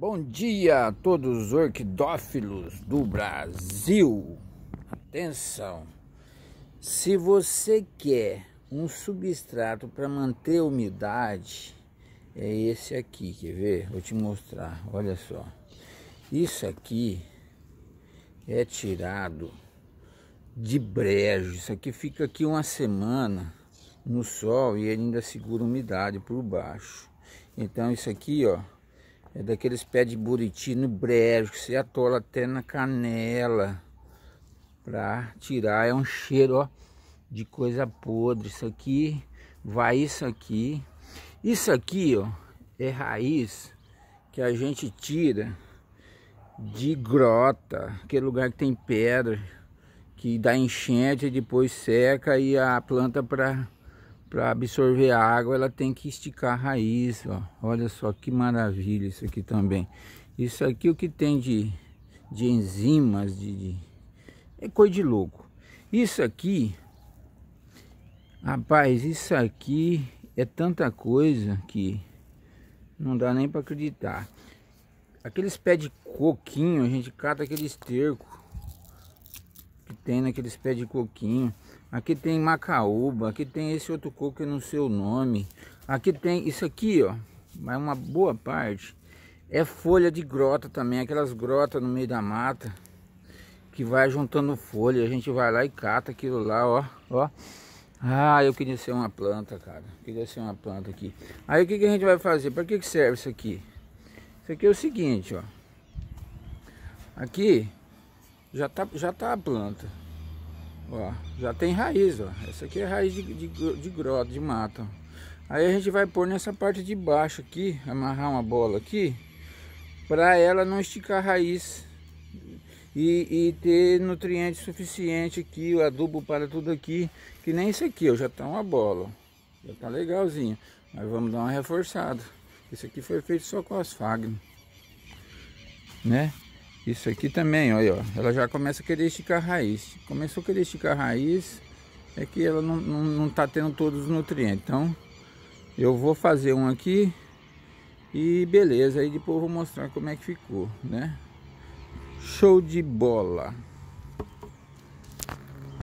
Bom dia a todos os orquidófilos do Brasil. Atenção. Se você quer um substrato para manter a umidade, é esse aqui, quer ver? Vou te mostrar. Olha só. Isso aqui é tirado de brejo. Isso aqui fica aqui uma semana no sol e ele ainda segura umidade por baixo. Então isso aqui, ó, é daqueles pés de buriti no brejo, que você atola até na canela. Pra tirar, é um cheiro, ó, de coisa podre. Isso aqui, vai isso aqui. Isso aqui, ó, é raiz que a gente tira de grota, aquele lugar que tem pedra, que dá enchente e depois seca e a planta para para absorver a água, ela tem que esticar a raiz, ó. Olha só que maravilha isso aqui também. Isso aqui o que tem de, de enzimas, de, de... é coisa de louco. Isso aqui, rapaz, isso aqui é tanta coisa que não dá nem para acreditar. Aqueles pés de coquinho, a gente cata aquele esterco que tem naqueles pés de coquinho. Aqui tem macaúba, aqui tem esse outro coco que não sei o nome. Aqui tem isso aqui, ó, mas uma boa parte é folha de grota também, aquelas grotas no meio da mata que vai juntando folha, a gente vai lá e cata aquilo lá, ó, ó. Ah, eu queria ser uma planta, cara. Eu queria ser uma planta aqui. Aí o que, que a gente vai fazer? Para que, que serve isso aqui? Isso aqui é o seguinte, ó. Aqui já tá já tá a planta. Ó, já tem raiz, ó. Essa aqui é raiz de, de, de grota, de mata. Aí a gente vai pôr nessa parte de baixo aqui, amarrar uma bola aqui, para ela não esticar a raiz e, e, ter nutriente suficiente aqui, o adubo para tudo aqui, que nem isso aqui, ó, já tá uma bola, ó. já tá legalzinho, mas vamos dar uma reforçada. Isso aqui foi feito só com as né? Isso aqui também, olha, ó, ela já começa a querer esticar a raiz. Começou a querer esticar a raiz, é que ela não, não, não tá tendo todos os nutrientes. Então, eu vou fazer um aqui e beleza, aí depois eu vou mostrar como é que ficou, né? Show de bola!